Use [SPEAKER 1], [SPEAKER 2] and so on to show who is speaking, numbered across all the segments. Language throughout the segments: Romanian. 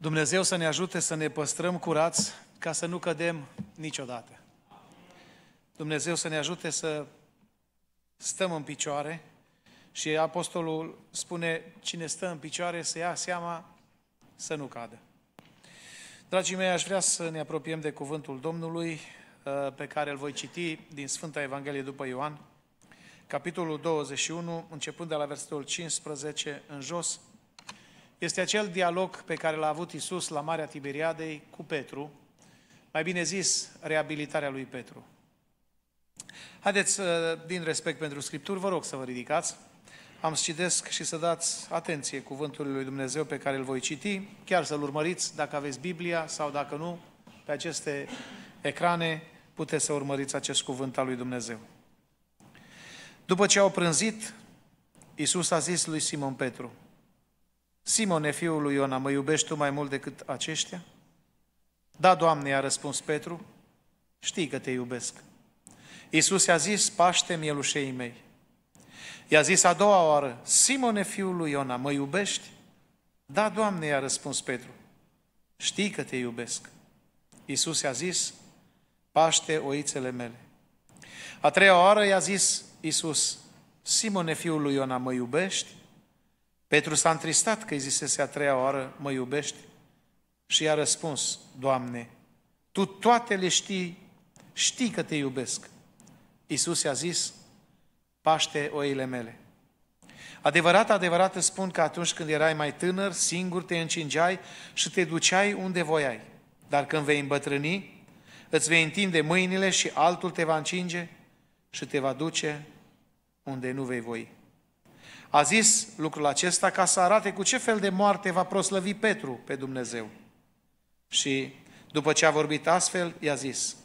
[SPEAKER 1] Dumnezeu să ne ajute să ne păstrăm curați ca să nu cădem niciodată. Dumnezeu să ne ajute să stăm în picioare și apostolul spune, cine stă în picioare să ia seama să nu cadă. Dragii mei, aș vrea să ne apropiem de cuvântul Domnului ă, pe care îl voi citi din Sfânta Evanghelie după Ioan, capitolul 21, începând de la versetul 15 în jos, este acel dialog pe care l-a avut Isus la Marea Tiberiadei cu Petru, mai bine zis, reabilitarea lui Petru. Haideți, uh, din respect pentru Scripturi, vă rog să vă ridicați. Am să citesc și să dați atenție cuvântului lui Dumnezeu pe care îl voi citi, chiar să-l urmăriți dacă aveți Biblia sau dacă nu, pe aceste ecrane puteți să urmăriți acest cuvânt al lui Dumnezeu. După ce au prânzit, Isus a zis lui Simon Petru, Simone, fiul lui Iona, mă iubești tu mai mult decât aceștia? Da, Doamne, i-a răspuns Petru, știi că te iubesc. Iisus i-a zis, paște mielușei mei. I-a zis a doua oară, Simone, fiul lui Iona, mă iubești? Da, Doamne, i-a răspuns Petru, știi că te iubesc. Iisus i-a zis, paște oițele mele. A treia oară i-a zis Iisus, Simone, fiul lui Iona, mă iubești? Petru s-a întristat că îi zisese a treia oară, mă iubești? Și i-a răspuns, Doamne, Tu toate le știi, știi că te iubesc. Iisus i-a zis, paște oile mele. Adevărat, adevărat îți spun că atunci când erai mai tânăr, singur te încingeai și te duceai unde voiai. Dar când vei îmbătrâni, îți vei întinde mâinile și altul te va încinge și te va duce unde nu vei voi. A zis lucrul acesta ca să arate cu ce fel de moarte va proslăvi Petru pe Dumnezeu. Și după ce a vorbit astfel, i-a zis,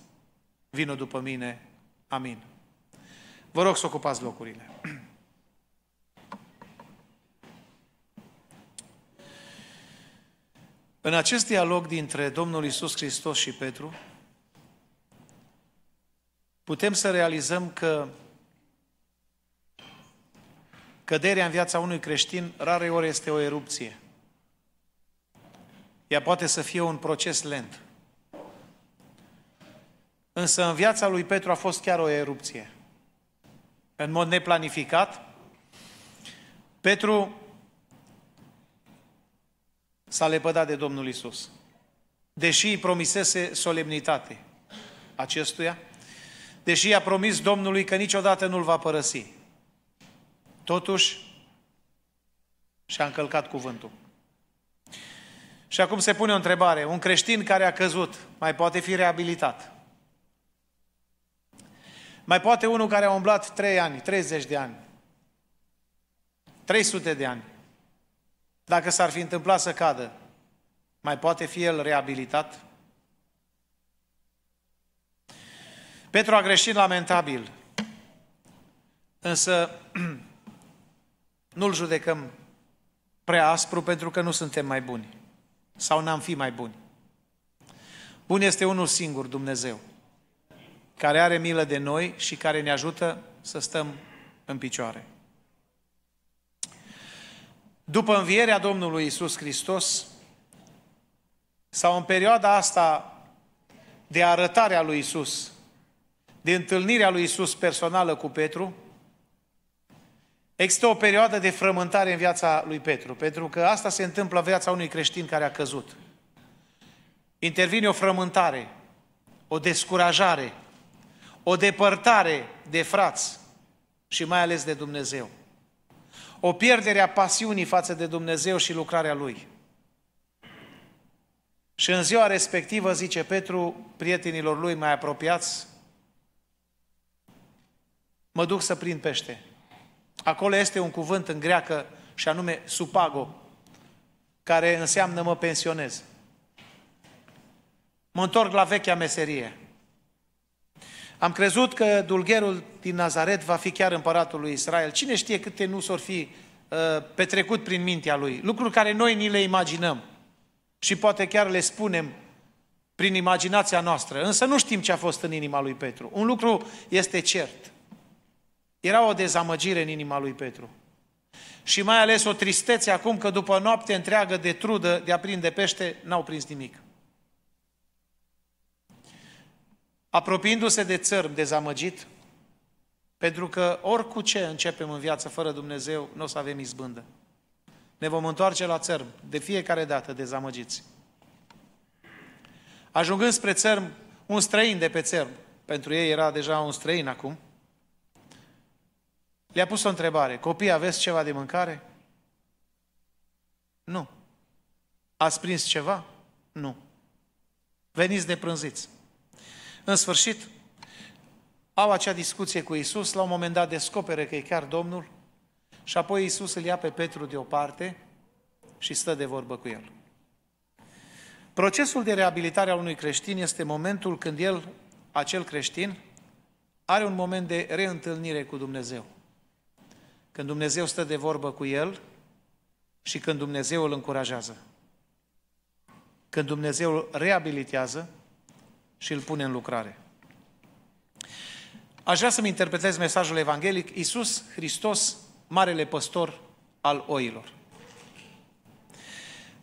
[SPEAKER 1] vină după mine, amin. Vă rog să ocupați locurile. În acest dialog dintre Domnul Isus Hristos și Petru, putem să realizăm că Căderea în viața unui creștin rare ori este o erupție. Ea poate să fie un proces lent. Însă în viața lui Petru a fost chiar o erupție. În mod neplanificat, Petru s-a lepădat de Domnul Isus. Deși îi promisese solemnitate acestuia, deși i-a promis Domnului că niciodată nu-l va părăsi, Totuși, și-a încălcat cuvântul. Și acum se pune o întrebare. Un creștin care a căzut mai poate fi reabilitat? Mai poate unul care a umblat 3 ani, 30 de ani, 300 de ani, dacă s-ar fi întâmplat să cadă, mai poate fi el reabilitat? Petru a greșit lamentabil, însă Nu-l judecăm prea aspru pentru că nu suntem mai buni sau n-am fi mai buni. Bun este unul singur, Dumnezeu, care are milă de noi și care ne ajută să stăm în picioare. După învierea Domnului Isus Hristos, sau în perioada asta de arătarea lui Isus, de întâlnirea lui Isus personală cu Petru, Există o perioadă de frământare în viața lui Petru, pentru că asta se întâmplă în viața unui creștin care a căzut. Intervine o frământare, o descurajare, o depărtare de frați și mai ales de Dumnezeu. O pierdere a pasiunii față de Dumnezeu și lucrarea Lui. Și în ziua respectivă, zice Petru, prietenilor lui mai apropiați, mă duc să prind pește. Acolo este un cuvânt în greacă și anume supago, care înseamnă mă pensionez. Mă întorc la vechea meserie. Am crezut că dulgherul din Nazaret va fi chiar împăratul lui Israel. Cine știe câte nu s-or fi uh, petrecut prin mintea lui. Lucruri care noi ni le imaginăm și poate chiar le spunem prin imaginația noastră. Însă nu știm ce a fost în inima lui Petru. Un lucru este cert. Era o dezamăgire în inima lui Petru. Și mai ales o tristețe acum că după noapte întreagă de trudă de a prinde pește, n-au prins nimic. Apropiindu-se de țărm dezamăgit, pentru că oricu ce începem în viață fără Dumnezeu, nu o să avem izbândă. Ne vom întoarce la țărm, de fiecare dată dezamăgiți. Ajungând spre țărm, un străin de pe țărm, pentru ei era deja un străin acum, le-a pus o întrebare. Copii, aveți ceva de mâncare? Nu. Ați prins ceva? Nu. Veniți de prânziți. În sfârșit, au acea discuție cu Isus, la un moment dat descoperă că e chiar Domnul și apoi Isus îl ia pe Petru deoparte și stă de vorbă cu el. Procesul de reabilitare al unui creștin este momentul când el, acel creștin, are un moment de reîntâlnire cu Dumnezeu când Dumnezeu stă de vorbă cu el și când Dumnezeu îl încurajează. Când Dumnezeu îl reabilitează și îl pune în lucrare. Aș vrea să-mi interpretez mesajul evanghelic Iisus Hristos, Marele Păstor al oilor.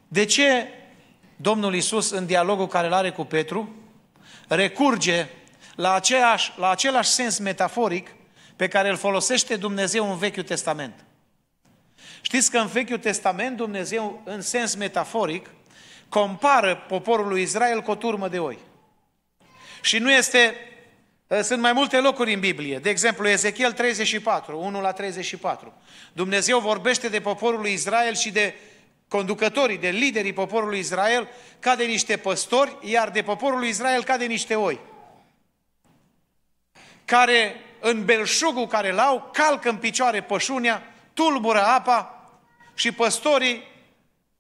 [SPEAKER 1] De ce Domnul Iisus, în dialogul care îl are cu Petru, recurge la, aceeași, la același sens metaforic pe care îl folosește Dumnezeu în Vechiul Testament. Știți că în Vechiul Testament Dumnezeu, în sens metaforic, compară poporul lui Israel cu o turmă de oi. Și nu este... Ă, sunt mai multe locuri în Biblie. De exemplu, Ezechiel 34, 1 la 34. Dumnezeu vorbește de poporul lui Israel și de conducătorii, de liderii poporului Israel, ca de niște păstori, iar de poporul lui Israel ca de niște oi, care în belșugul care l-au, calcă în picioare pășunea, tulbură apa și păstorii,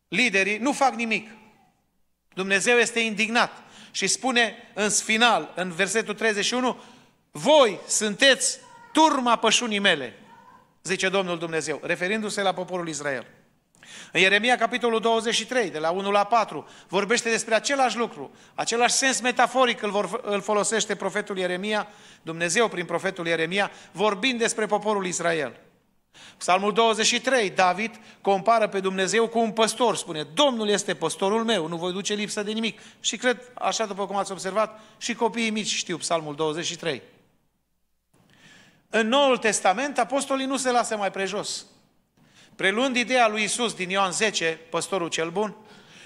[SPEAKER 1] liderii, nu fac nimic. Dumnezeu este indignat și spune în final, în versetul 31, voi sunteți turma pășunii mele, zice Domnul Dumnezeu, referindu-se la poporul Israel. În Ieremia, capitolul 23, de la 1 la 4, vorbește despre același lucru, același sens metaforic îl, vor, îl folosește profetul Ieremia, Dumnezeu prin profetul Ieremia, vorbind despre poporul Israel. Psalmul 23, David compară pe Dumnezeu cu un păstor, spune, Domnul este păstorul meu, nu voi duce lipsă de nimic. Și cred, așa după cum ați observat, și copiii mici știu Psalmul 23. În Noul Testament, apostolii nu se lasă mai prejos preluând ideea lui Isus din Ioan 10, păstorul cel bun,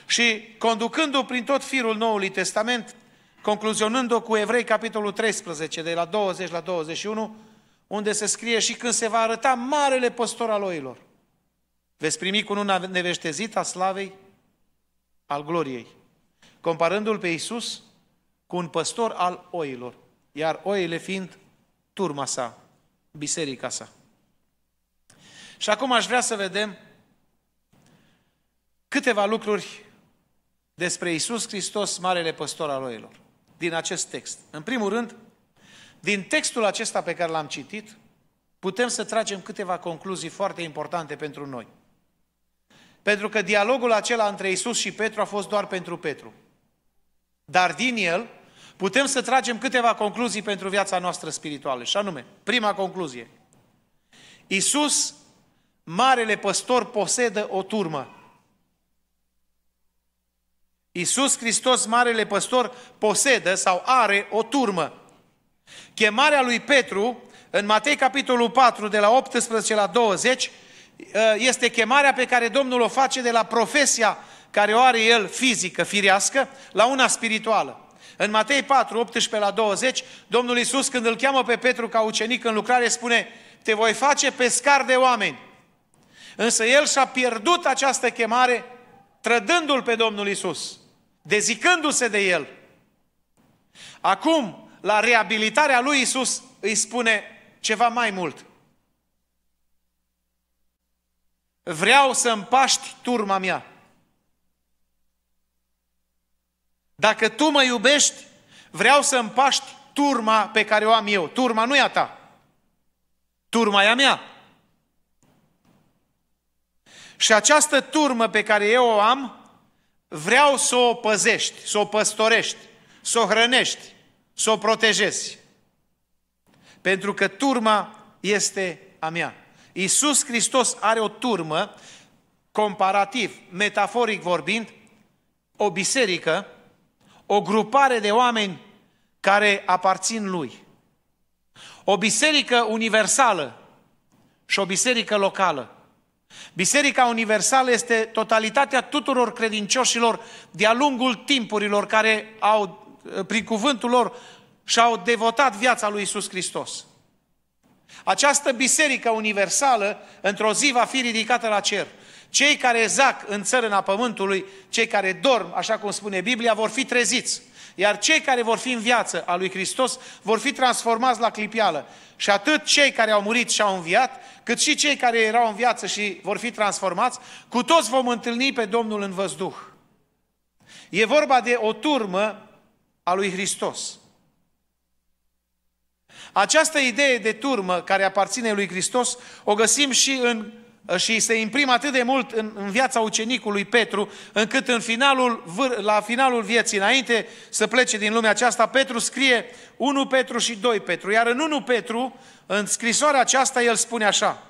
[SPEAKER 1] și conducându-o prin tot firul Noului Testament, concluzionând-o cu Evrei, capitolul 13, de la 20 la 21, unde se scrie și când se va arăta marele păstor al oilor. Veți primi cu una neveștezită a slavei, al gloriei, comparându-l pe Iisus cu un păstor al oilor, iar oile fiind turma sa, biserica sa. Și acum aș vrea să vedem câteva lucruri despre Isus Hristos, Marele Păstor al oilor, din acest text. În primul rând, din textul acesta pe care l-am citit, putem să tragem câteva concluzii foarte importante pentru noi. Pentru că dialogul acela între Isus și Petru a fost doar pentru Petru. Dar din el putem să tragem câteva concluzii pentru viața noastră spirituală. Și anume, prima concluzie. Isus marele păstor posedă o turmă. Iisus Hristos, marele păstor, posedă sau are o turmă. Chemarea lui Petru, în Matei capitolul 4, de la 18 la 20, ă, este chemarea pe care Domnul o face de la profesia care o are el fizică, firească, la una spirituală. În Matei 4, 18 la 20, Domnul Iisus când îl cheamă pe Petru ca ucenic în lucrare, spune, te voi face pescar de oameni. Însă el și-a pierdut această chemare trădându-l pe Domnul Isus, dezicându-se de el. Acum, la reabilitarea lui Isus, îi spune ceva mai mult. Vreau să împaști turma mea. Dacă tu mă iubești, vreau să împaști turma pe care o am eu. Turma nu e a ta. Turma e a mea. Și această turmă pe care eu o am, vreau să o păzești, să o păstorești, să o hrănești, să o protejezi. Pentru că turma este a mea. Iisus Hristos are o turmă, comparativ, metaforic vorbind, o biserică, o grupare de oameni care aparțin lui. O biserică universală și o biserică locală. Biserica Universală este totalitatea tuturor credincioșilor de-a lungul timpurilor care au, prin cuvântul lor, și-au devotat viața lui Isus Hristos. Această biserică universală într-o zi va fi ridicată la cer. Cei care zac în țărâna pământului, cei care dorm, așa cum spune Biblia, vor fi treziți. Iar cei care vor fi în viață a lui Hristos vor fi transformați la clipială. Și atât cei care au murit și au înviat, cât și cei care erau în viață și vor fi transformați, cu toți vom întâlni pe Domnul în văzduh. E vorba de o turmă a lui Hristos. Această idee de turmă care aparține lui Hristos o găsim și în Ă, și se imprimă atât de mult în, în viața ucenicului Petru, încât în finalul, la finalul vieții, înainte să plece din lumea aceasta, Petru scrie 1 Petru și 2 Petru. Iar în 1 Petru, în scrisoarea aceasta, el spune așa.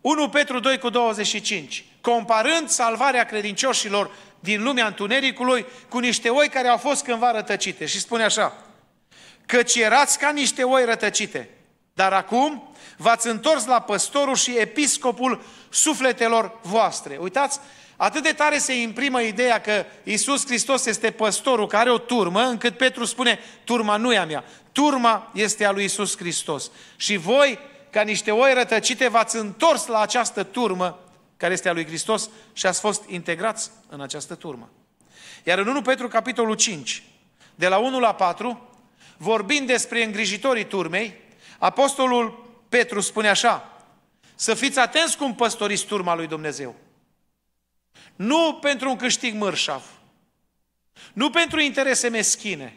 [SPEAKER 1] 1 Petru 2 cu 25. Comparând salvarea credincioșilor din lumea întunericului cu niște oi care au fost cândva rătăcite. Și spune așa. Căci erați ca niște oi rătăcite, dar acum v-ați întors la păstorul și episcopul sufletelor voastre. Uitați, atât de tare se imprimă ideea că Isus Hristos este păstorul care are o turmă, încât Petru spune, turma nu e a mea, turma este a lui Isus Hristos. Și voi, ca niște oi rătăcite, v-ați întors la această turmă care este a lui Hristos și ați fost integrați în această turmă. Iar în 1 Petru, capitolul 5, de la 1 la 4, vorbind despre îngrijitorii turmei, Apostolul Petru spune așa, să fiți atenți cum păstoriți turma lui Dumnezeu. Nu pentru un câștig mărșav, nu pentru interese meschine,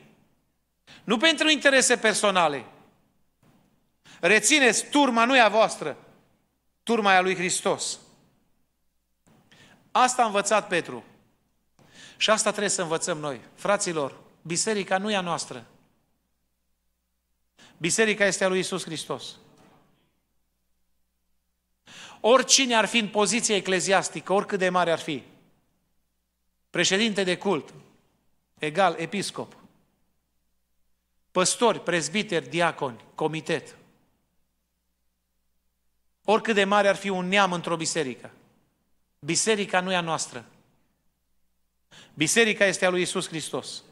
[SPEAKER 1] nu pentru interese personale. Rețineți, turma nu e a voastră, turma e a lui Hristos. Asta a învățat Petru. Și asta trebuie să învățăm noi. Fraților, biserica nu e a noastră. Biserica este a lui Isus Hristos. Oricine ar fi în poziție ecleziastică, oricât de mare ar fi, președinte de cult, egal episcop, păstori, prezbiteri, diaconi, comitet, oricât de mare ar fi un neam într-o biserică, biserica nu e a noastră. Biserica este a lui Isus Hristos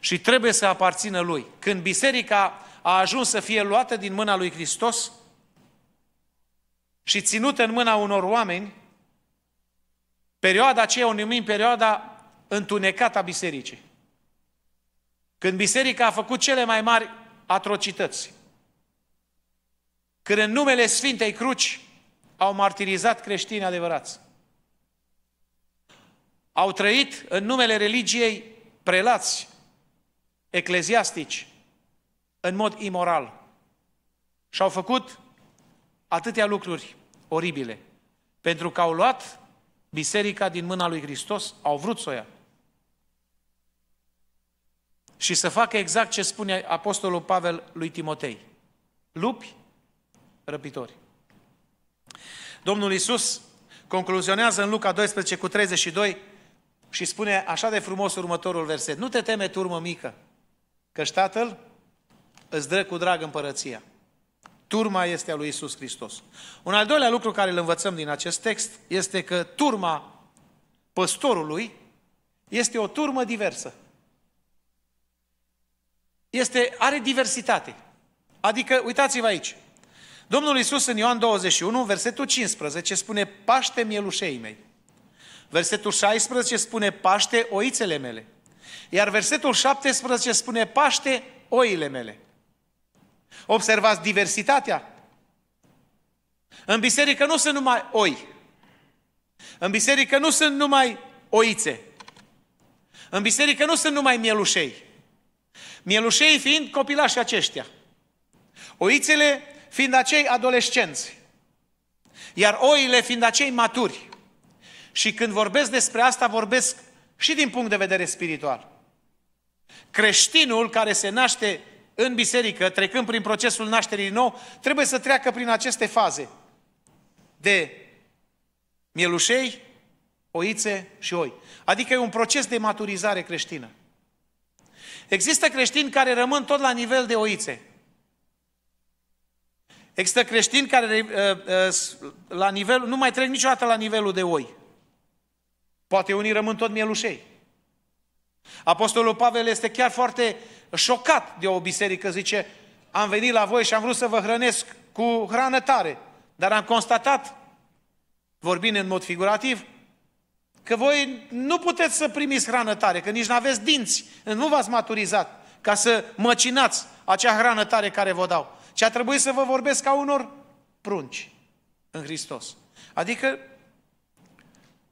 [SPEAKER 1] și trebuie să aparțină lui. Când biserica a ajuns să fie luată din mâna lui Hristos și ținută în mâna unor oameni, perioada aceea o numim perioada întunecată a bisericii. Când biserica a făcut cele mai mari atrocități, când în numele Sfintei Cruci au martirizat creștini adevărați, au trăit în numele religiei prelați, ecleziastici în mod imoral și au făcut atâtea lucruri oribile pentru că au luat biserica din mâna lui Hristos, au vrut să o ia. Și să facă exact ce spune Apostolul Pavel lui Timotei. Lupi, răpitori. Domnul Isus concluzionează în Luca 12 cu 32 și spune așa de frumos următorul verset. Nu te teme, turmă mică, Căci Tatăl îți dă cu drag împărăția. Turma este a lui Isus Hristos. Un al doilea lucru care îl învățăm din acest text este că turma păstorului este o turmă diversă. Este, are diversitate. Adică, uitați-vă aici, Domnul Isus în Ioan 21, versetul 15, spune Paște mielușei mei. Versetul 16 spune Paște oițele mele. Iar versetul 17 spune, paște oile mele. Observați diversitatea. În biserică nu sunt numai oi. În biserică nu sunt numai oițe. În biserică nu sunt numai mielușei. Mielușei fiind copilași aceștia. Oițele fiind acei adolescenți. Iar oile fiind acei maturi. Și când vorbesc despre asta, vorbesc și din punct de vedere spiritual. Creștinul care se naște în biserică, trecând prin procesul nașterii nou, trebuie să treacă prin aceste faze de mielușei, oițe și oi. Adică e un proces de maturizare creștină. Există creștini care rămân tot la nivel de oițe. Există creștini care uh, uh, la nivel, nu mai trec niciodată la nivelul de oi. Poate unii rămân tot mielușei. Apostolul Pavel este chiar foarte șocat de o biserică, zice, am venit la voi și am vrut să vă hrănesc cu hrană tare, dar am constatat, vorbind în mod figurativ, că voi nu puteți să primiți hrană tare, că nici nu aveți dinți, nu v-ați maturizat ca să măcinați acea hrană tare care vă dau. Și a trebuit să vă vorbesc ca unor prunci în Hristos. Adică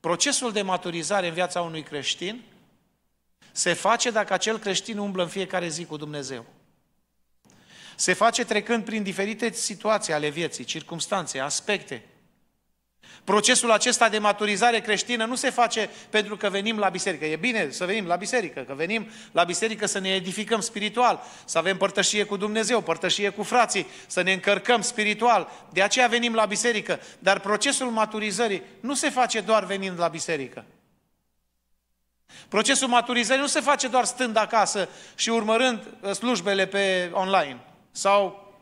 [SPEAKER 1] procesul de maturizare în viața unui creștin – se face dacă acel creștin umblă în fiecare zi cu Dumnezeu. Se face trecând prin diferite situații ale vieții, circunstanțe, aspecte. Procesul acesta de maturizare creștină nu se face pentru că venim la biserică. E bine să venim la biserică, că venim la biserică să ne edificăm spiritual, să avem părtășie cu Dumnezeu, părtășie cu frații, să ne încărcăm spiritual. De aceea venim la biserică. Dar procesul maturizării nu se face doar venind la biserică. Procesul maturizării nu se face doar stând acasă și urmărând uh, slujbele pe online sau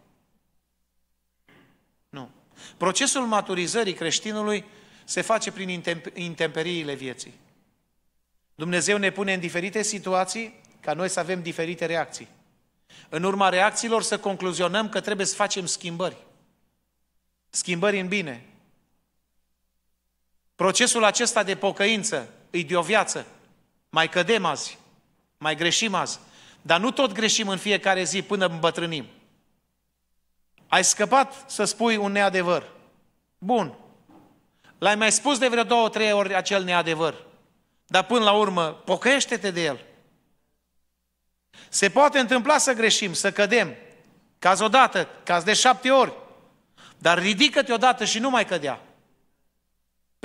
[SPEAKER 1] nu. Procesul maturizării creștinului se face prin intemperiile vieții. Dumnezeu ne pune în diferite situații ca noi să avem diferite reacții. În urma reacțiilor să concluzionăm că trebuie să facem schimbări. Schimbări în bine. Procesul acesta de pocăință îi de o viață. Mai cădem azi, mai greșim azi, dar nu tot greșim în fiecare zi până îmbătrânim. Ai scăpat să spui un neadevăr. Bun. L-ai mai spus de vreo două, trei ori acel neadevăr. Dar până la urmă, pocăiește-te de el. Se poate întâmpla să greșim, să cădem. Caz odată, caz de șapte ori. Dar ridică-te odată și nu mai cădea.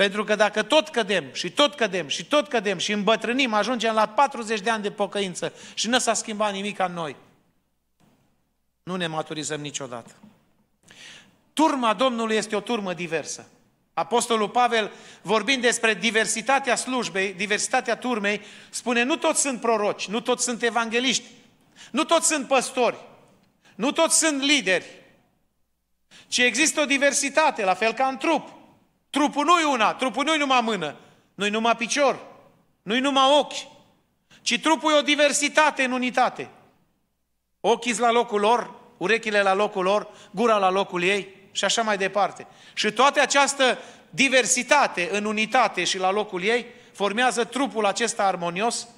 [SPEAKER 1] Pentru că dacă tot cădem și tot cădem și tot cădem și îmbătrânim, ajungem la 40 de ani de pocăință și nu s-a schimbat nimic în noi. Nu ne maturizăm niciodată. Turma Domnului este o turmă diversă. Apostolul Pavel, vorbind despre diversitatea slujbei, diversitatea turmei, spune nu toți sunt proroci, nu toți sunt evangeliști, nu toți sunt păstori, nu toți sunt lideri, ci există o diversitate, la fel ca în trup. Trupul nu-i una, trupul nu-i numai mână, nu-i numai picior, nu-i numai ochi, ci trupul e o diversitate în unitate. Ochii la locul lor, urechile la locul lor, gura la locul ei și așa mai departe. Și toată această diversitate în unitate și la locul ei formează trupul acesta armonios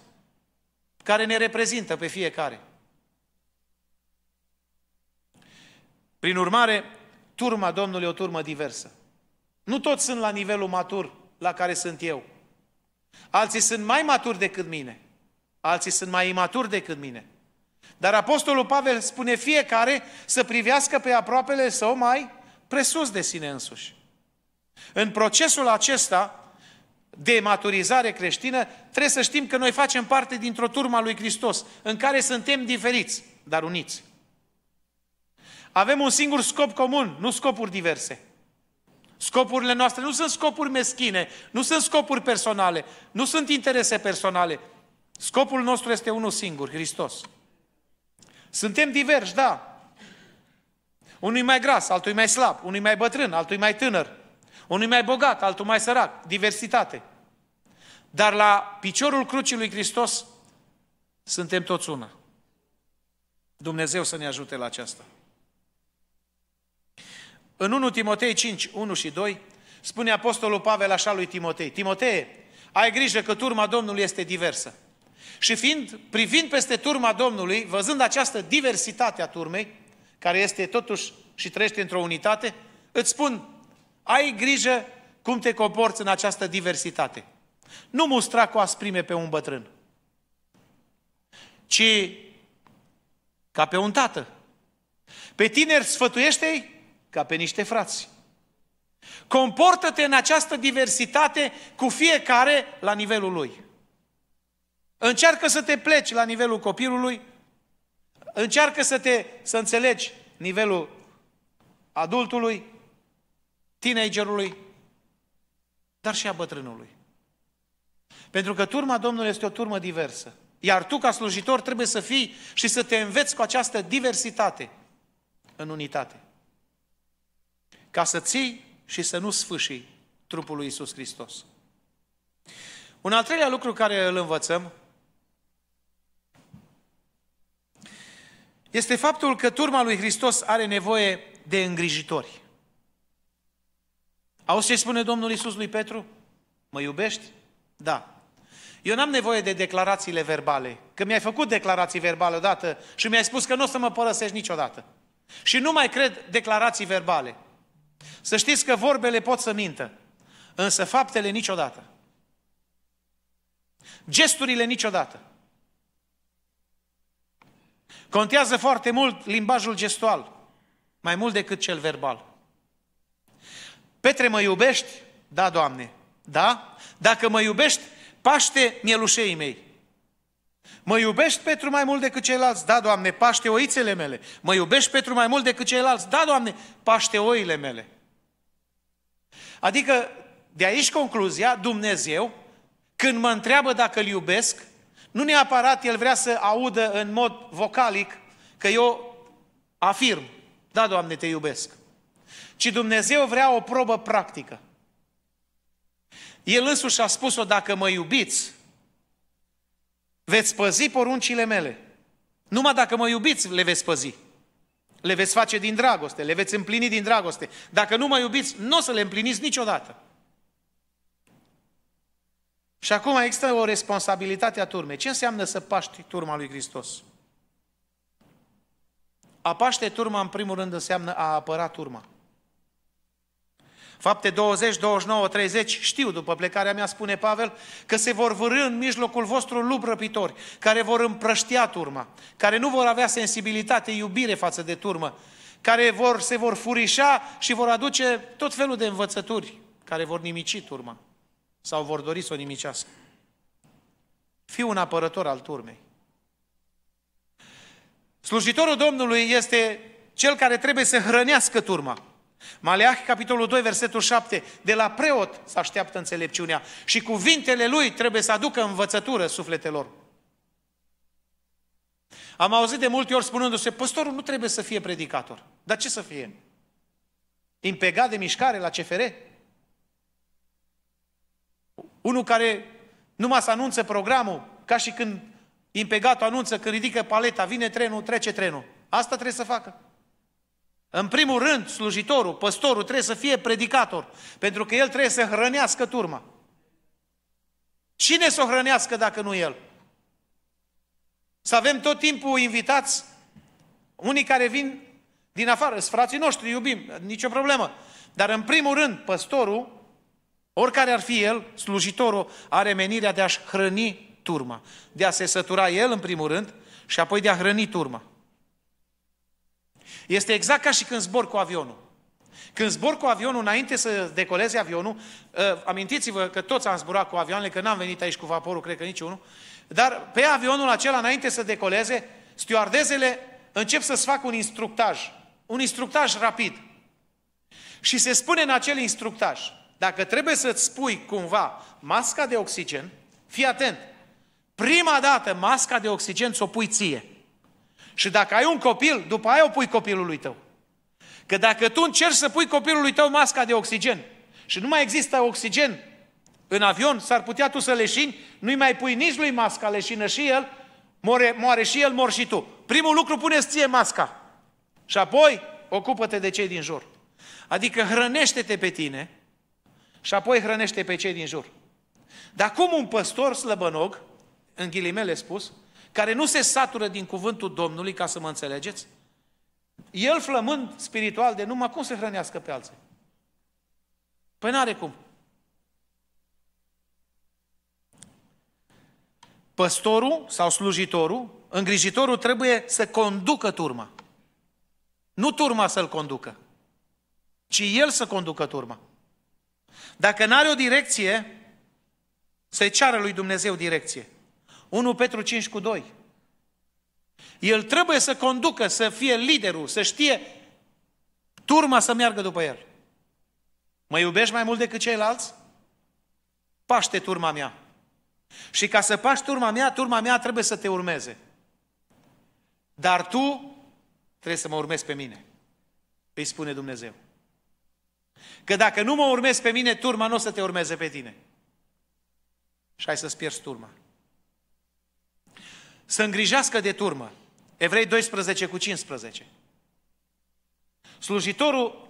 [SPEAKER 1] care ne reprezintă pe fiecare. Prin urmare, turma Domnului e o turmă diversă. Nu toți sunt la nivelul matur la care sunt eu. Alții sunt mai maturi decât mine. Alții sunt mai imaturi decât mine. Dar Apostolul Pavel spune fiecare să privească pe aproapele său mai presus de sine însuși. În procesul acesta de maturizare creștină, trebuie să știm că noi facem parte dintr-o turma lui Hristos, în care suntem diferiți, dar uniți. Avem un singur scop comun, nu scopuri diverse. Scopurile noastre nu sunt scopuri meschine, nu sunt scopuri personale, nu sunt interese personale. Scopul nostru este unul singur, Hristos. Suntem diversi, da. Unul mai gras, altul mai slab, unul mai bătrân, altul mai tânăr, unul mai bogat, altul mai sărac. Diversitate. Dar la piciorul crucii lui Hristos suntem toți una. Dumnezeu să ne ajute la aceasta. În 1 Timotei 5, 1 și 2, spune Apostolul Pavel așa lui Timotei, Timotee, ai grijă că turma Domnului este diversă. Și fiind, privind peste turma Domnului, văzând această diversitate a turmei, care este totuși și trăiește într-o unitate, îți spun, ai grijă cum te comporți în această diversitate. Nu mustra cu asprime pe un bătrân, ci ca pe un tată. Pe tineri sfătuiește-i ca pe niște frați. Comportă-te în această diversitate cu fiecare la nivelul lui. Încearcă să te pleci la nivelul copilului, încearcă să te să înțelegi nivelul adultului, teenagerului, dar și a bătrânului. Pentru că turma Domnului este o turmă diversă. Iar tu, ca slujitor, trebuie să fii și să te înveți cu această diversitate în unitate ca să ții și să nu sfâșii trupul lui Isus Hristos. Un al treilea lucru care îl învățăm este faptul că turma lui Hristos are nevoie de îngrijitori. Auzi ce spune Domnul Isus lui Petru? Mă iubești? Da. Eu n-am nevoie de declarațiile verbale. Că mi-ai făcut declarații verbale odată și mi-ai spus că nu o să mă părăsești niciodată. Și nu mai cred declarații verbale. Să știți că vorbele pot să mintă, însă faptele niciodată. Gesturile niciodată. Contează foarte mult limbajul gestual, mai mult decât cel verbal. Petre, mă iubești? Da, Doamne. Da? Dacă mă iubești, paște mielușeii mei. Mă iubești, Petru, mai mult decât ceilalți? Da, Doamne, paște oițele mele. Mă iubești, Petru, mai mult decât ceilalți? Da, Doamne, paște oile mele. Adică, de aici concluzia, Dumnezeu, când mă întreabă dacă îl iubesc, nu neapărat el vrea să audă în mod vocalic că eu afirm, da, Doamne, te iubesc. Ci Dumnezeu vrea o probă practică. El însuși a spus-o, dacă mă iubiți, Veți păzi poruncile mele. Numai dacă mă iubiți, le veți păzi. Le veți face din dragoste, le veți împlini din dragoste. Dacă nu mă iubiți, nu o să le împliniți niciodată. Și acum există o responsabilitate a turmei. Ce înseamnă să paști turma lui Hristos? A paște turma, în primul rând, înseamnă a apăra turma. Fapte 20, 29, 30, știu după plecarea mea, spune Pavel, că se vor vârâ în mijlocul vostru lup răpitori, care vor împrăștia turma, care nu vor avea sensibilitate, iubire față de turmă, care vor, se vor furișa și vor aduce tot felul de învățături care vor nimici turma sau vor dori să o nimicească. Fii un apărător al turmei. Slujitorul Domnului este cel care trebuie să hrănească turma. Maleah, capitolul 2, versetul 7, de la preot se așteaptă înțelepciunea și cuvintele lui trebuie să aducă învățătură sufletelor. Am auzit de multe ori spunându-se, păstorul nu trebuie să fie predicator. Dar ce să fie? Impegat de mișcare la CFR? Unul care numai să anunță programul, ca și când impegatul anunță, că ridică paleta, vine trenul, trece trenul. Asta trebuie să facă. În primul rând, slujitorul, păstorul trebuie să fie predicator, pentru că el trebuie să hrănească turma. Cine să o hrănească dacă nu el? Să avem tot timpul invitați, unii care vin din afară, sunt frații noștri, iubim, nicio problemă. Dar în primul rând, păstorul, oricare ar fi el, slujitorul, are menirea de a-și hrăni turma, de a se sătura el în primul rând și apoi de a hrăni turma. Este exact ca și când zbor cu avionul. Când zbor cu avionul, înainte să decoleze avionul, ă, amintiți-vă că toți am zburat cu avioanele, că n-am venit aici cu vaporul, cred că niciunul, dar pe avionul acela, înainte să decoleze, stewardezele încep să-ți facă un instructaj. Un instructaj rapid. Și se spune în acel instructaj, dacă trebuie să-ți spui cumva masca de oxigen, fii atent, prima dată masca de oxigen ți-o pui ție. Și dacă ai un copil, după aia o pui copilului tău. Că dacă tu încerci să pui copilului tău masca de oxigen și nu mai există oxigen în avion, s-ar putea tu să leșini, nu-i mai pui nici lui masca, leșină și el, moare, moare și el, mor și tu. Primul lucru, puneți ție masca. Și apoi, ocupă-te de cei din jur. Adică hrănește-te pe tine și apoi hrănește pe cei din jur. Dar cum un păstor slăbănog, în ghilimele spus, care nu se satură din cuvântul Domnului, ca să mă înțelegeți, el flămând spiritual de numai, cum se hrănească pe alții? Păi n-are cum. Păstorul sau slujitorul, îngrijitorul trebuie să conducă turma. Nu turma să-l conducă, ci el să conducă turma. Dacă n-are o direcție, să-i ceară lui Dumnezeu direcție. 1 Petru 5 cu 2. El trebuie să conducă, să fie liderul, să știe turma să meargă după el. Mă iubești mai mult decât ceilalți? Paște turma mea. Și ca să paști turma mea, turma mea trebuie să te urmeze. Dar tu trebuie să mă urmezi pe mine. Îi spune Dumnezeu. Că dacă nu mă urmezi pe mine, turma nu o să te urmeze pe tine. Și ai să-ți pierzi turma să îngrijească de turmă. Evrei 12 cu 15. Slujitorul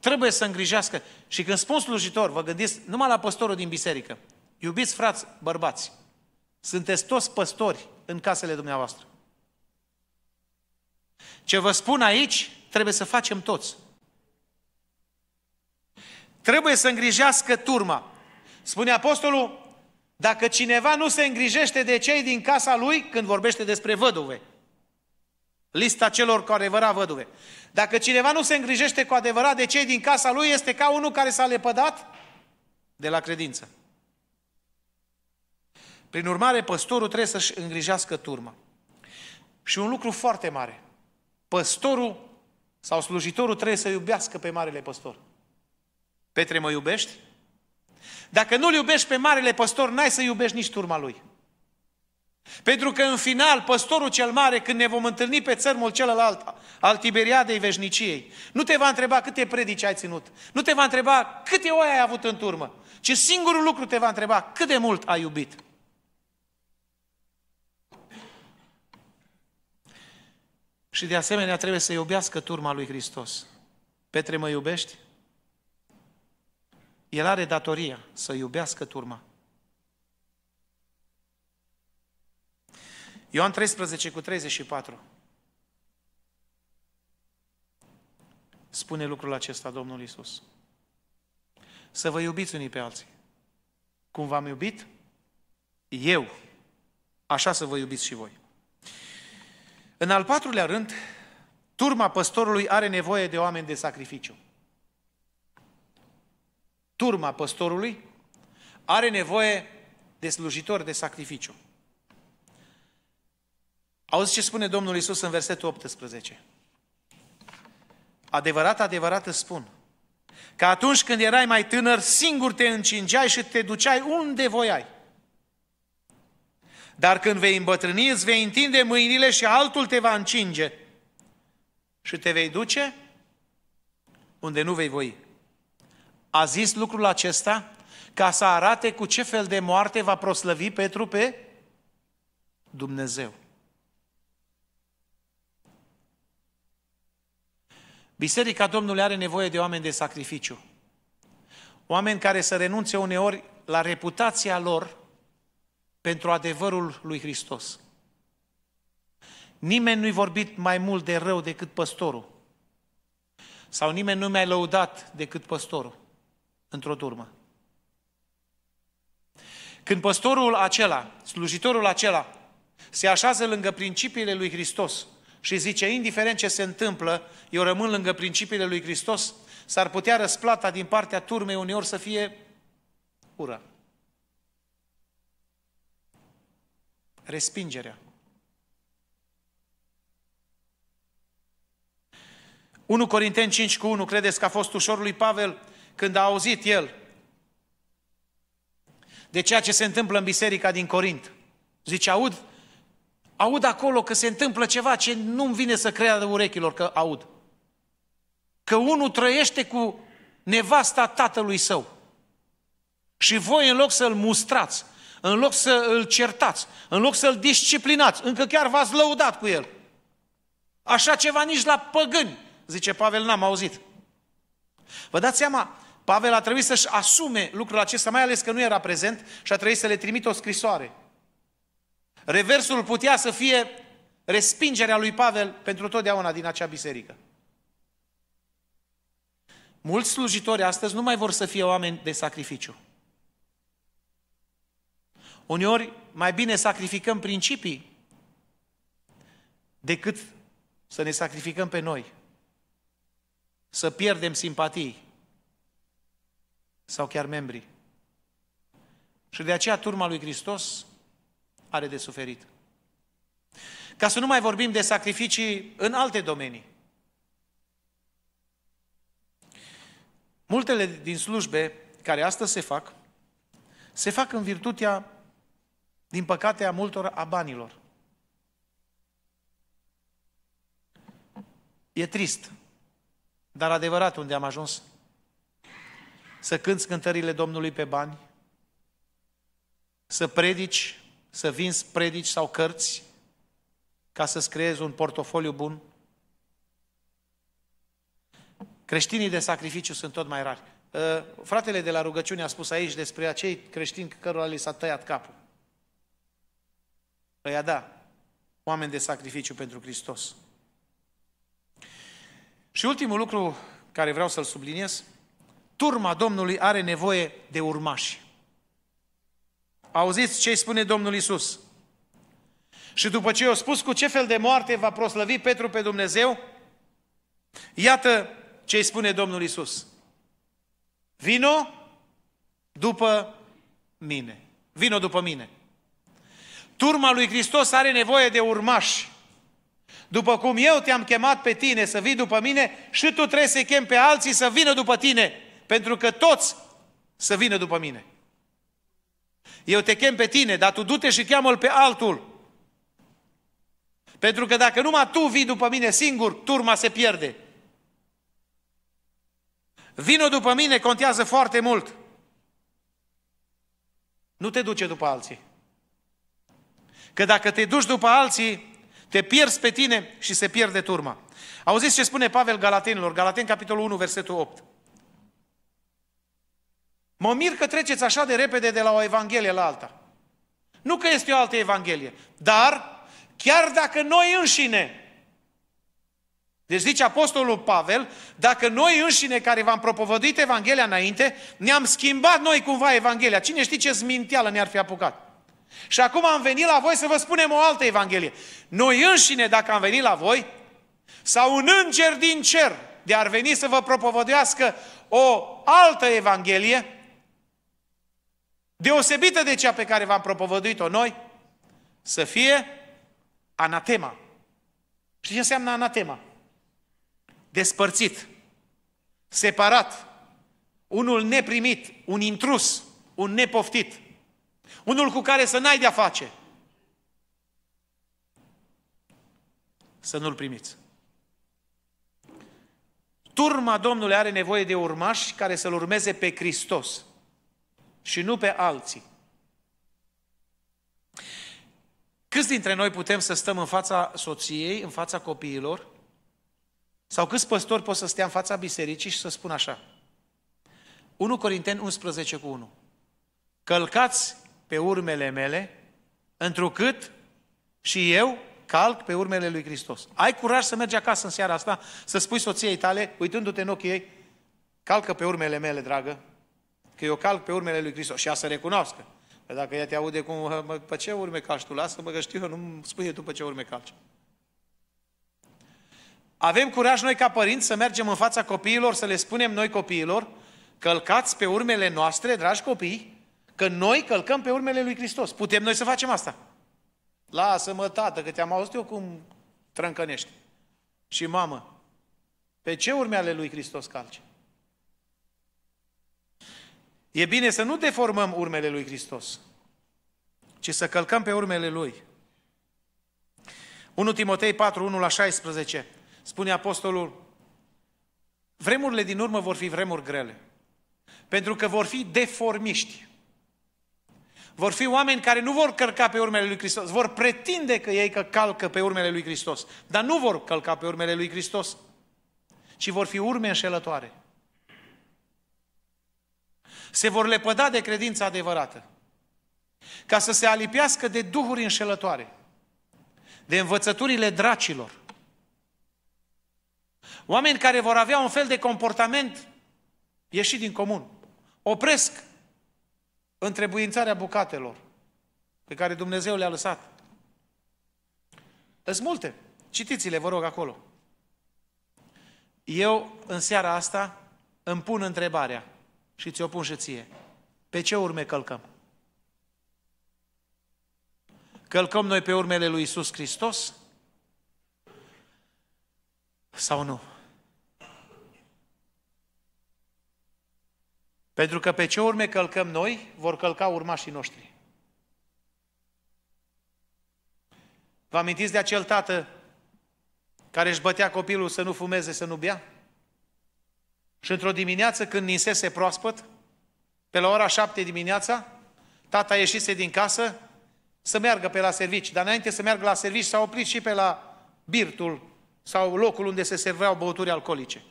[SPEAKER 1] trebuie să îngrijească. Și când spun slujitor, vă gândiți numai la păstorul din biserică. Iubiți frați, bărbați, sunteți toți păstori în casele dumneavoastră. Ce vă spun aici, trebuie să facem toți. Trebuie să îngrijească turma. Spune apostolul, dacă cineva nu se îngrijește de cei din casa lui, când vorbește despre văduve, lista celor cu adevărat văduve, dacă cineva nu se îngrijește cu adevărat de cei din casa lui, este ca unul care s-a lepădat de la credință. Prin urmare, păstorul trebuie să-și îngrijească turma. Și un lucru foarte mare. Păstorul sau slujitorul trebuie să iubească pe marele păstor. Petre, mă iubești? Dacă nu-l iubești pe marele păstor, n-ai să iubești nici turma lui. Pentru că în final, păstorul cel mare, când ne vom întâlni pe țărmul celălalt, al Tiberiadei veșniciei, nu te va întreba câte predici ai ținut, nu te va întreba câte oi ai avut în turmă, ci singurul lucru te va întreba cât de mult ai iubit. Și de asemenea trebuie să iubească turma lui Hristos. Petre, mă iubești? El are datoria să iubească turma. Ioan 13 cu 34. Spune lucrul acesta Domnul Isus. Să vă iubiți unii pe alții. Cum v-am iubit? Eu. Așa să vă iubiți și voi. În al patrulea rând, turma păstorului are nevoie de oameni de sacrificiu turma păstorului are nevoie de slujitori de sacrificiu. Auzi ce spune Domnul Isus în versetul 18. Adevărat, adevărat îți spun, că atunci când erai mai tânăr, singur te încingeai și te duceai unde voiai. Dar când vei îmbătrâni, îți vei întinde mâinile și altul te va încinge și te vei duce unde nu vei voi. A zis lucrul acesta ca să arate cu ce fel de moarte va proslăvi Petru pe Dumnezeu. Biserica Domnului are nevoie de oameni de sacrificiu. Oameni care să renunțe uneori la reputația lor pentru adevărul lui Hristos. Nimeni nu-i vorbit mai mult de rău decât păstorul. Sau nimeni nu mi-a lăudat decât păstorul într-o turmă. Când păstorul acela, slujitorul acela, se așează lângă principiile lui Hristos și zice, indiferent ce se întâmplă, eu rămân lângă principiile lui Hristos, s-ar putea răsplata din partea turmei uneori să fie ură. Respingerea. Unu Corinteni 5 cu 1, credeți că a fost ușor lui Pavel când a auzit el de ceea ce se întâmplă în biserica din Corint. Zice, aud, aud acolo că se întâmplă ceva ce nu-mi vine să creadă urechilor că aud. Că unul trăiește cu nevasta tatălui său. Și voi, în loc să-l mustrați, în loc să l certați, în loc să-l disciplinați, încă chiar v-ați lăudat cu el. Așa ceva nici la păgâni, zice Pavel, n-am auzit. Vă dați seama, Pavel a trebuit să-și asume lucrul acesta, mai ales că nu era prezent și a trebuit să le trimite o scrisoare. Reversul putea să fie respingerea lui Pavel pentru totdeauna din acea biserică. Mulți slujitori astăzi nu mai vor să fie oameni de sacrificiu. Uneori mai bine sacrificăm principii decât să ne sacrificăm pe noi să pierdem simpatii sau chiar membrii. Și de aceea turma lui Hristos are de suferit. Ca să nu mai vorbim de sacrificii în alte domenii. Multele din slujbe care astăzi se fac, se fac în virtutea, din păcate, a multor a banilor. E trist dar adevărat unde am ajuns. Să cânți cântările Domnului pe bani, să predici, să vinzi predici sau cărți ca să-ți creezi un portofoliu bun. Creștinii de sacrificiu sunt tot mai rari. Uh, fratele de la rugăciune a spus aici despre acei creștini cărora li s-a tăiat capul. Păi da, oameni de sacrificiu pentru Hristos. Și ultimul lucru care vreau să-l subliniez, turma Domnului are nevoie de urmași. Auziți ce spune Domnul Isus? Și după ce i-a spus cu ce fel de moarte va proslăvi Petru pe Dumnezeu, iată ce îi spune Domnul Isus. Vino după mine. Vino după mine. Turma lui Hristos are nevoie de urmași. După cum eu te-am chemat pe tine să vii după mine și tu trebuie să-i chem pe alții să vină după tine, pentru că toți să vină după mine. Eu te chem pe tine, dar tu du-te și cheamă-l pe altul. Pentru că dacă numai tu vii după mine singur, turma se pierde. Vino după mine contează foarte mult. Nu te duce după alții. Că dacă te duci după alții, te pierzi pe tine și se pierde turma. Auziți ce spune Pavel Galatenilor, Galaten capitolul 1, versetul 8. Mă mir că treceți așa de repede de la o evanghelie la alta. Nu că este o altă evanghelie, dar chiar dacă noi înșine, deci zice Apostolul Pavel, dacă noi înșine care v-am propovăduit Evanghelia înainte, ne-am schimbat noi cumva Evanghelia. Cine știe ce zminteală ne-ar fi apucat? Și acum am venit la voi să vă spunem o altă Evanghelie. Noi înșine, dacă am venit la voi, sau un înger din cer de ar veni să vă propovăduiască o altă Evanghelie, deosebită de cea pe care v-am propovăduit-o noi, să fie anatema. Și ce înseamnă anatema? Despărțit, separat, unul neprimit, un intrus, un nepoftit. Unul cu care să n-ai de-a face. Să nu-l primiți. Turma Domnului are nevoie de urmași care să-L urmeze pe Hristos și nu pe alții. Câți dintre noi putem să stăm în fața soției, în fața copiilor? Sau câți păstori pot să stea în fața bisericii și să spun așa? 1 Corinteni 11 cu 1. Călcați pe urmele mele, întrucât și eu calc pe urmele lui Hristos. Ai curaj să mergi acasă în seara asta, să spui soției tale, uitându-te în ochii ei, calcă pe urmele mele, dragă, că eu calc pe urmele lui Hristos și ea să recunoască. Că păi dacă ea te aude cum, mă, pe ce urme calci tu, lasă-mă că știu eu, nu spune tu pe ce urme calci. Avem curaj noi ca părinți să mergem în fața copiilor, să le spunem noi copiilor, călcați pe urmele noastre, dragi copii, că noi călcăm pe urmele lui Hristos. Putem noi să facem asta. Lasă-mă, tată, că te-am auzit eu cum trâncănești. Și mamă, pe ce urme ale lui Hristos calci? E bine să nu deformăm urmele lui Hristos, ci să călcăm pe urmele lui. 1 Timotei 4, 1 la 16, spune apostolul, Vremurile din urmă vor fi vremuri grele, pentru că vor fi deformiști. Vor fi oameni care nu vor călca pe urmele lui Hristos, vor pretinde că ei că calcă pe urmele lui Hristos, dar nu vor călca pe urmele lui Hristos, ci vor fi urme înșelătoare. Se vor lepăda de credința adevărată, ca să se alipiască de duhuri înșelătoare, de învățăturile dracilor. Oameni care vor avea un fel de comportament ieșit din comun, opresc întrebuințarea bucatelor pe care Dumnezeu le-a lăsat. Sunt multe. Citiți-le, vă rog, acolo. Eu, în seara asta, îmi pun întrebarea și ți-o pun și ție. Pe ce urme călcăm? Călcăm noi pe urmele lui Isus Hristos? Sau nu? Pentru că pe ce urme călcăm noi, vor călca urmașii noștri. Vă amintiți de acel tată care își bătea copilul să nu fumeze, să nu bea? Și într-o dimineață, când ninsese proaspăt, pe la ora șapte dimineața, tata ieșise din casă să meargă pe la servici. Dar înainte să meargă la servici, s-a oprit și pe la birtul sau locul unde se serveau băuturi alcoolice.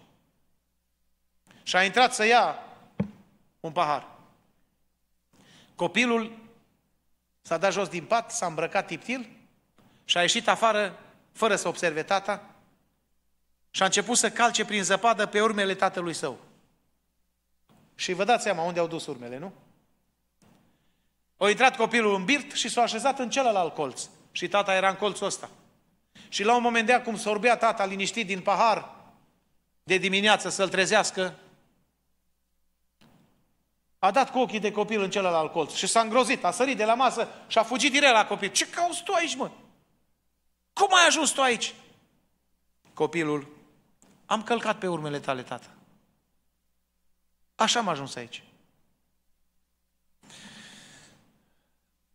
[SPEAKER 1] Și a intrat să ia un pahar. Copilul s-a dat jos din pat, s-a îmbrăcat tiptil și a ieșit afară fără să observe tata și a început să calce prin zăpadă pe urmele tatălui său. Și vă dați seama unde au dus urmele, nu? O intrat copilul în birt și s-a așezat în celălalt colț. Și tata era în colțul ăsta. Și la un moment dat, cum sorbea tata liniștit din pahar de dimineață să-l trezească, a dat cu ochii de copil în celălalt colț și s-a îngrozit, a sărit de la masă și a fugit direct la copil. Ce cauți tu aici, mă? Cum ai ajuns tu aici? Copilul, am călcat pe urmele tale, tată. Așa am ajuns aici.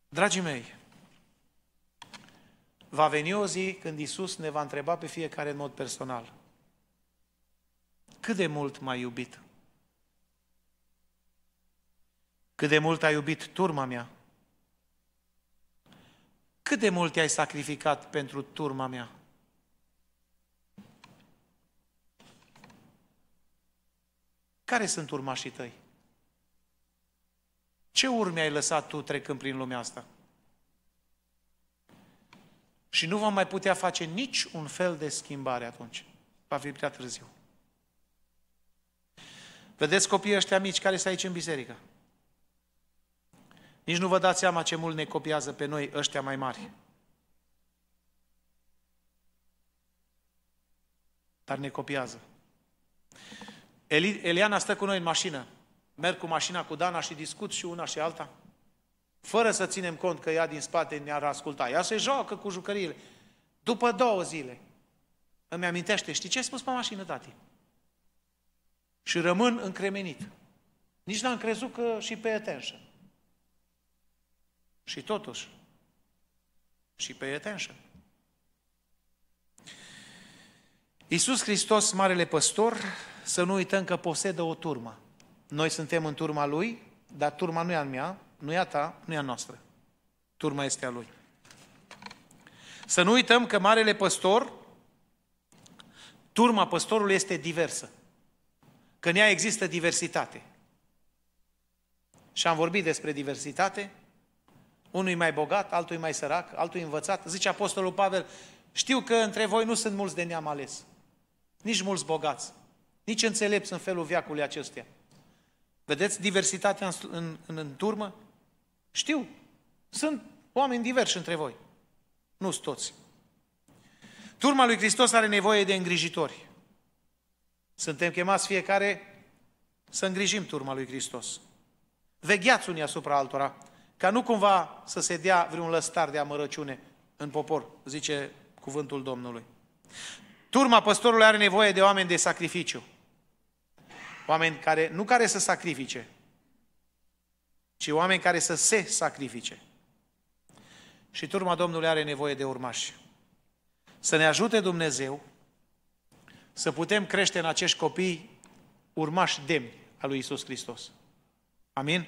[SPEAKER 1] Dragii mei, va veni o zi când Isus ne va întreba pe fiecare în mod personal. Cât de mult m-ai iubit? Cât de mult ai iubit turma mea? Cât de mult ai sacrificat pentru turma mea? Care sunt urmașii tăi? Ce urme ai lăsat tu trecând prin lumea asta? Și nu vom mai putea face nici un fel de schimbare atunci. Va fi prea târziu. Vedeți copiii ăștia mici care sunt aici în biserică? Nici nu vă dați seama ce mult ne copiază pe noi ăștia mai mari. Dar ne copiază. Eliana stă cu noi în mașină. Merg cu mașina cu Dana și discut și una și alta. Fără să ținem cont că ea din spate ne-ar asculta. Ea se joacă cu jucăriile. După două zile, îmi amintește, știi ce a spus pe mașină, tati? Și rămân încremenit. Nici n-am crezut că și pe attention. Și totuși, și pe attention. Iisus Hristos, Marele Păstor, să nu uităm că posedă o turmă. Noi suntem în turma Lui, dar turma nu e a mea, nu e a ta, nu e a noastră. Turma este a Lui. Să nu uităm că Marele Păstor, turma păstorului este diversă. Că în ea există diversitate. Și am vorbit despre diversitate unui mai bogat, altul mai sărac, altul învățat. Zice Apostolul Pavel, știu că între voi nu sunt mulți de neam ales, nici mulți bogați, nici înțelepți în felul viacului acestuia. Vedeți diversitatea în, în, în, în turmă? Știu, sunt oameni diversi între voi, nu sunt toți. Turma lui Hristos are nevoie de îngrijitori. Suntem chemați fiecare să îngrijim turma lui Hristos. Vegheați unii asupra altora, ca nu cumva să se dea vreun lăstar de amărăciune în popor, zice cuvântul Domnului. Turma păstorului are nevoie de oameni de sacrificiu. Oameni care, nu care să sacrifice, ci oameni care să se sacrifice. Și turma Domnului are nevoie de urmași. Să ne ajute Dumnezeu să putem crește în acești copii urmași demni a lui Isus Hristos. Amin?